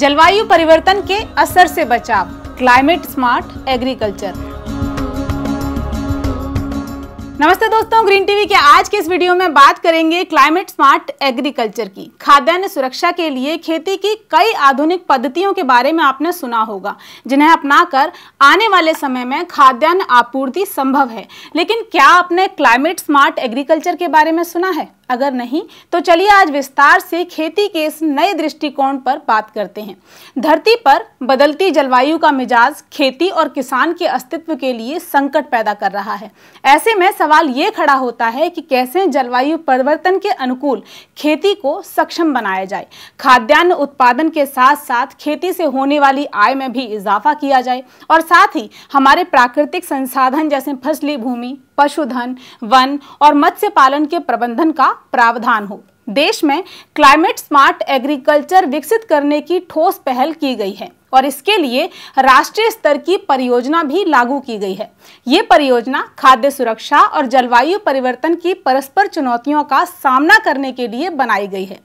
जलवायु परिवर्तन के असर से बचाव क्लाइमेट स्मार्ट एग्रीकल्चर नमस्ते दोस्तों ग्रीन टीवी के आज के इस वीडियो में बात करेंगे क्लाइमेट स्मार्ट एग्रीकल्चर की खाद्यान्न सुरक्षा के लिए खेती की कई आधुनिक पद्धतियों के बारे में आपने सुना होगा जिन्हें अपनाकर आने वाले समय में खाद्यान्न आपूर्ति संभव है लेकिन क्या आपने क्लाइमेट स्मार्ट एग्रीकल्चर के बारे में सुना है अगर नहीं तो चलिए आज विस्तार से खेती के इस नए दृष्टिकोण पर बात करते हैं धरती पर बदलती जलवायु का मिजाज खेती और किसान के अस्तित्व के लिए संकट पैदा कर रहा है ऐसे में सवाल ये खड़ा होता है कि कैसे जलवायु परिवर्तन के अनुकूल खेती को सक्षम बनाया जाए खाद्यान्न उत्पादन के साथ साथ खेती से होने वाली आय में भी इजाफा किया जाए और साथ ही हमारे प्राकृतिक संसाधन जैसे फसली भूमि पशुधन वन और मत्स्य पालन के प्रबंधन का प्रावधान हो देश में क्लाइमेट स्मार्ट एग्रीकल्चर विकसित करने की ठोस पहल की गई है और इसके लिए राष्ट्रीय स्तर की परियोजना भी लागू की गई है ये परियोजना खाद्य सुरक्षा और जलवायु परिवर्तन की परस्पर चुनौतियों का सामना करने के लिए बनाई गई है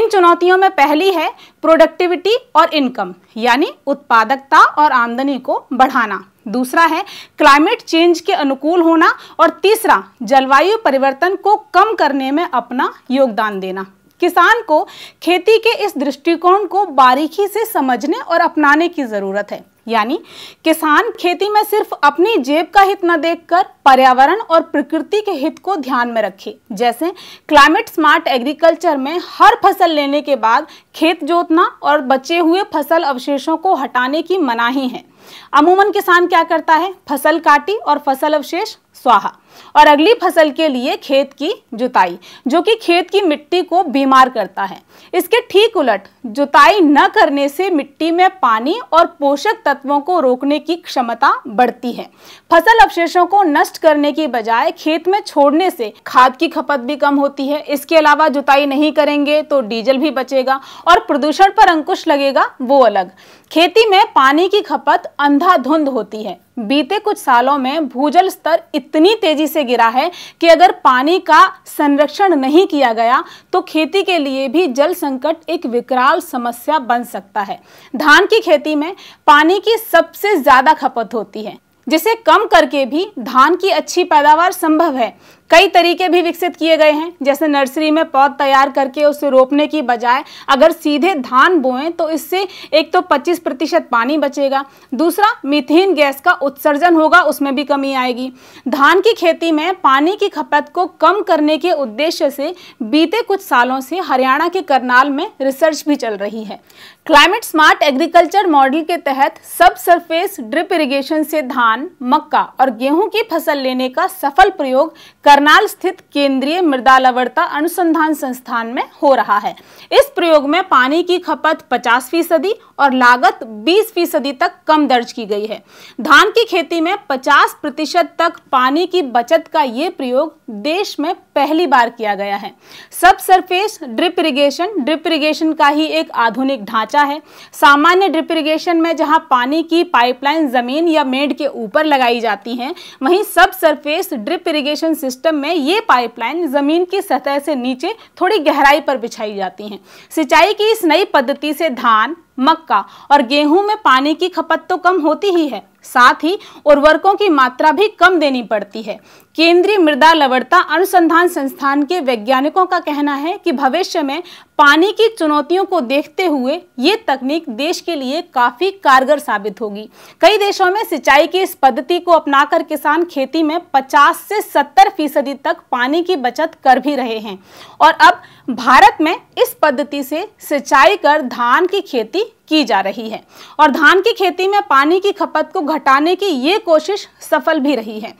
इन चुनौतियों में पहली है प्रोडक्टिविटी और इनकम यानी उत्पादकता और आमदनी को बढ़ाना दूसरा है क्लाइमेट चेंज के अनुकूल होना और तीसरा जलवायु परिवर्तन को कम करने में अपना योगदान देना किसान को खेती के इस दृष्टिकोण को बारीकी से समझने और अपनाने की ज़रूरत है यानी किसान खेती में सिर्फ अपनी जेब का हित न देखकर पर्यावरण और प्रकृति के हित को ध्यान में रखे जैसे क्लाइमेट स्मार्ट एग्रीकल्चर में हर फसल लेने के बाद खेत जोतना और बचे हुए फसल अवशेषों को हटाने की मनाही है अमूमन किसान क्या करता है फसल काटी और फसल अवशेष स्वाहा और अगली फसल के लिए खेत की जुताई जो कि खेत की मिट्टी को बीमार करता है इसके ठीक उलट जुताई न करने से मिट्टी में पानी और पोषक तत्वों को रोकने की क्षमता बढ़ती है फसल अवशेषों को नष्ट करने की बजाय खेत में छोड़ने से खाद की खपत भी कम होती है इसके अलावा जुताई नहीं करेंगे तो डीजल भी बचेगा और प्रदूषण पर अंकुश लगेगा वो अलग खेती में पानी की खपत अंधाधुंध होती है बीते कुछ सालों में भूजल स्तर इतनी तेजी से गिरा है कि अगर पानी का संरक्षण नहीं किया गया तो खेती के लिए भी जल संकट एक विकराल समस्या बन सकता है धान की खेती में पानी की सबसे ज्यादा खपत होती है जिसे कम करके भी धान की अच्छी पैदावार संभव है कई तरीके भी विकसित किए गए हैं जैसे नर्सरी में पौध तैयार करके उसे रोपने की बजाय अगर सीधे धान बोएं तो इससे एक तो 25 प्रतिशत पानी बचेगा दूसरा मीथेन गैस का उत्सर्जन होगा उसमें भी कमी आएगी धान की खेती में पानी की खपत को कम करने के उद्देश्य से बीते कुछ सालों से हरियाणा के करनाल में रिसर्च भी चल रही है क्लाइमेट स्मार्ट एग्रीकल्चर मॉडल के तहत सब सरफेस ड्रिप इरिगेशन से धान मक्का और गेहूं की फसल लेने का सफल प्रयोग कर करनाल स्थित केंद्रीय मृदा लवणता अनुसंधान संस्थान में हो रहा है इस प्रयोग में पानी की खपत 50 फीसदी और लागत 20 फीसदी तक कम दर्ज की गई है धान की खेती में 50 प्रतिशत तक पानी की बचत का ये प्रयोग देश में पहली बार किया गया है subsurface drip irrigation drip irrigation का ही एक आधुनिक ढांचा है सामान्य ड्रिप इरिगेशन में जहां पानी की पाइपलाइन ज़मीन या मेड के ऊपर लगाई जाती हैं वहीं सब सरफेस ड्रिप इरिगेशन सिस्टम में ये पाइपलाइन ज़मीन की सतह से नीचे थोड़ी गहराई पर बिछाई जाती हैं सिंचाई की इस नई पद्धति से धान मक्का और गेहूं में पानी की खपत तो कम होती ही है साथ ही उर्वरकों की मात्रा भी कम देनी पड़ती है केंद्रीय मृदा लवणता अनुसंधान संस्थान के वैज्ञानिकों का कहना है कि भविष्य में पानी की चुनौतियों को देखते हुए ये तकनीक देश के लिए काफ़ी कारगर साबित होगी कई देशों में सिंचाई की इस पद्धति को अपनाकर किसान खेती में 50 से 70 फीसदी तक पानी की बचत कर भी रहे हैं और अब भारत में इस पद्धति से सिंचाई कर धान की खेती की जा रही है और धान की खेती में पानी की खपत को घटाने की ये कोशिश सफल भी रही है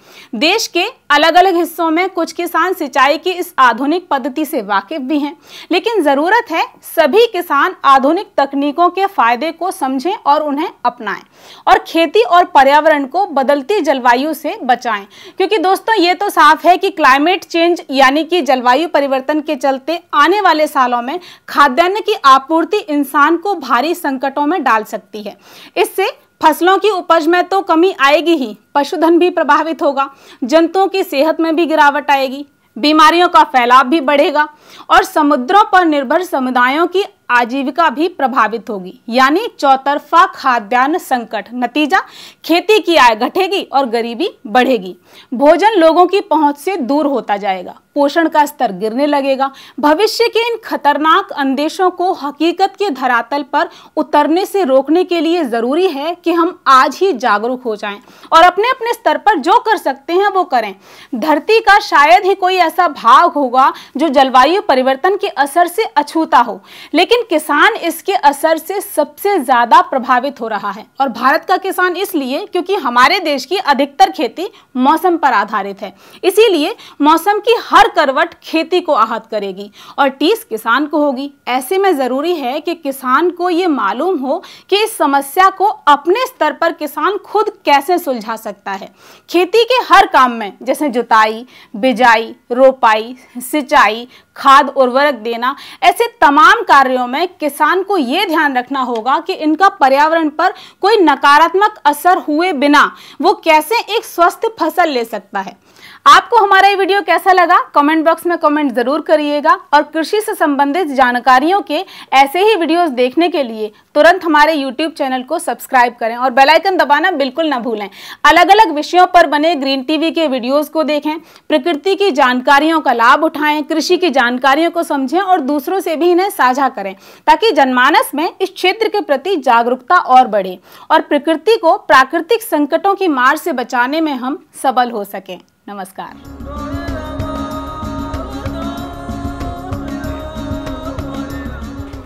देश के अलग अलग हिस्सों में कुछ किसान सिंचाई की इस आधुनिक पद्धति से वाकिफ भी हैं लेकिन ज़रूर ज़रूरत है सभी किसान आधुनिक तकनीकों के फायदे को समझें और उन्हें अपनाएं और खेती और पर्यावरण को बदलती जलवायु से बचाएं क्योंकि दोस्तों ये तो साफ है कि क्लाइमेट चेंज यानी कि जलवायु परिवर्तन के चलते आने वाले सालों में खाद्यान्न की आपूर्ति इंसान को भारी संकटों में डाल सकती है इससे फसलों की उपज में तो कमी आएगी ही पशुधन भी प्रभावित होगा जंतुओं की सेहत में भी गिरावट आएगी बीमारियों का फैलाव भी बढ़ेगा और समुद्रों पर निर्भर समुदायों की आजीविका भी प्रभावित होगी यानी चौतरफा खाद्यान्न संकट नतीजा खेती की आय घटेगी और गरीबी बढ़ेगी भोजन लोगों की पहुंच से दूर होता जाएगा पोषण का स्तर गिरने लगेगा भविष्य के इन खतरनाक अंदेशों को हकीकत के धरातल पर उतरने से रोकने के लिए ज़रूरी है कि हम आज ही जागरूक हो जाएं और अपने अपने स्तर पर जो कर सकते हैं वो करें धरती का शायद ही कोई ऐसा भाग होगा जो जलवायु परिवर्तन के असर से अछूता हो लेकिन लेकिन किसान इसके असर से सबसे ज़्यादा प्रभावित हो रहा है और भारत का किसान इसलिए क्योंकि हमारे देश की अधिकतर खेती मौसम पर आधारित है इसीलिए मौसम की हर करवट खेती को आहत करेगी और टीस किसान को होगी ऐसे में ज़रूरी है कि किसान को ये मालूम हो कि इस समस्या को अपने स्तर पर किसान खुद कैसे सुलझा सकता है खेती के हर काम में जैसे जुताई बिजाई रोपाई सिंचाई खाद उर्वरक देना ऐसे तमाम कार्यों में किसान को ये ध्यान रखना होगा कि इनका पर्यावरण पर कोई नकारात्मक असर हुए बिना वो कैसे एक स्वस्थ फसल ले सकता है आपको हमारा ये वीडियो कैसा लगा कमेंट बॉक्स में कमेंट जरूर करिएगा और कृषि से संबंधित जानकारियों के ऐसे ही वीडियोस देखने के लिए तुरंत हमारे YouTube चैनल को सब्सक्राइब करें और बेल आइकन दबाना बिल्कुल ना भूलें अलग अलग विषयों पर बने ग्रीन टीवी के वीडियोस को देखें प्रकृति की जानकारियों का लाभ उठाएं कृषि की जान जानकारियों को समझें और दूसरों से भी इन्हें साझा करें ताकि जनमानस में इस क्षेत्र के प्रति जागरूकता और बढ़े और प्रकृति को प्राकृतिक संकटों की मार से बचाने में हम सबल हो सकें नमस्कार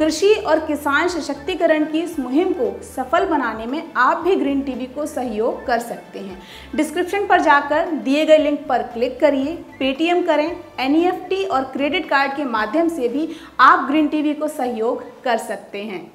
कृषि और किसान सशक्तिकरण की इस मुहिम को सफल बनाने में आप भी ग्रीन टीवी को सहयोग कर सकते हैं डिस्क्रिप्शन पर जाकर दिए गए लिंक पर क्लिक करिए पेटीएम करें एन e और क्रेडिट कार्ड के माध्यम से भी आप ग्रीन टीवी को सहयोग कर सकते हैं